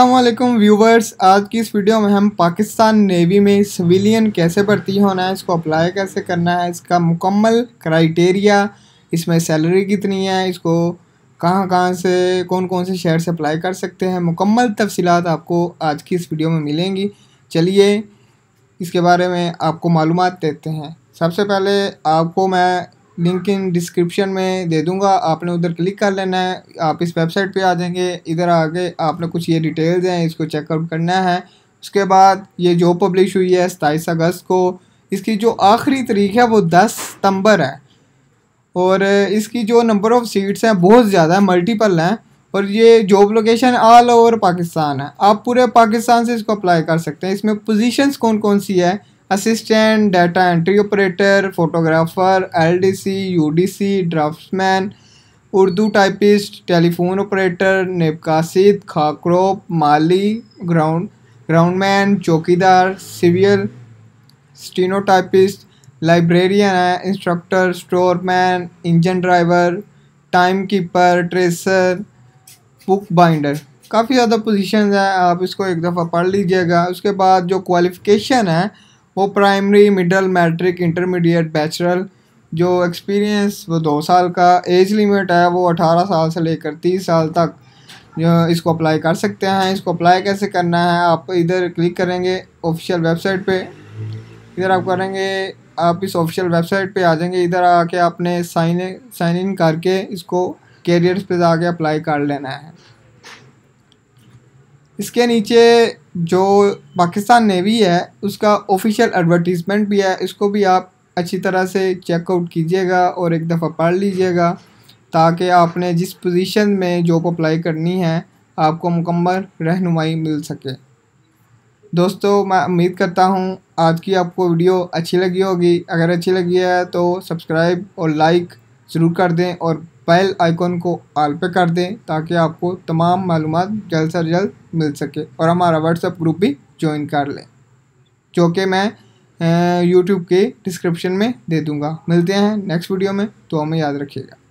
अल्लाम व्यूवर्स आज की इस वीडियो में हम पाकिस्तान नेवी में सिविलियन कैसे भर्ती होना है इसको अप्लाई कैसे करना है इसका मुकम्मल क्राइटेरिया इसमें सैलरी कितनी है इसको कहाँ कहाँ से कौन कौन से शहर से अप्लाई कर सकते हैं मुकम्मल तफसीत आपको आज की इस वीडियो में मिलेंगी चलिए इसके बारे में आपको मालूम देते हैं सबसे पहले आपको मैं लिंक इन डिस्क्रिप्शन में दे दूंगा आपने उधर क्लिक कर लेना है आप इस वेबसाइट पे आ जाएंगे इधर आके आपने कुछ ये डिटेल्स हैं इसको चेकआउट करना है उसके बाद ये जॉब पब्लिश हुई है सताईस अगस्त को इसकी जो आखिरी तरीक है वो दस सितंबर है और इसकी जो नंबर ऑफ़ सीट्स हैं बहुत ज़्यादा है मल्टीपल हैं और ये job location all over Pakistan है आप पूरे पाकिस्तान से इसको अप्लाई कर सकते हैं इसमें पोजीशंस कौन कौन सी है assistant data entry operator photographer LDC UDC draftman Urdu typist telephone operator नेबकासिद खाकरोप माली ग्राउंड ग्राउंडमैन चौकीदार सिविल स्टीनोटाइपिस्ट लाइब्रेरियन है instructor storeman engine driver time keeper tracer book binder काफ़ी ज़्यादा पोजीशंस हैं आप इसको एक दफ़ा पढ़ लीजिएगा उसके बाद जो क्वालिफ़िकेशन है वो primary middle matric intermediate bachelor जो एक्सपीरियंस वो दो साल का एज लिमिट है वो अठारह साल से लेकर तीस साल तक जो इसको अप्लाई कर सकते हैं इसको अप्लाई कैसे करना है आप इधर क्लिक करेंगे ऑफिशियल वेबसाइट पे इधर आप करेंगे आप इस ऑफिशियल वेबसाइट पे आ जाएंगे इधर आके आपने साइन साइन इन करके इसको कैरियर्स पे जाके अप्लाई कर लेना है इसके नीचे जो पाकिस्तान नेवी है उसका ऑफिशियल एडवर्टीज़मेंट भी है इसको भी आप अच्छी तरह से चेकआउट कीजिएगा और एक दफ़ा पढ़ लीजिएगा ताकि आपने जिस पोजीशन में जॉब अप्लाई करनी है आपको मुकम्मल रहनुमाई मिल सके दोस्तों मैं उम्मीद करता हूँ आज की आपको वीडियो अच्छी लगी होगी अगर अच्छी लगी है तो सब्सक्राइब और लाइक ज़रूर कर दें और बैल आइकॉन को ऑल पे कर दें ताकि आपको तमाम मालूम जल्द से जल्द मिल सके और हमारा व्हाट्सएप ग्रुप भी ज्वाइन कर लें जो कि मैं यूट्यूब के डिस्क्रिप्शन में दे दूँगा मिलते हैं नेक्स्ट वीडियो में तो हमें याद रखिएगा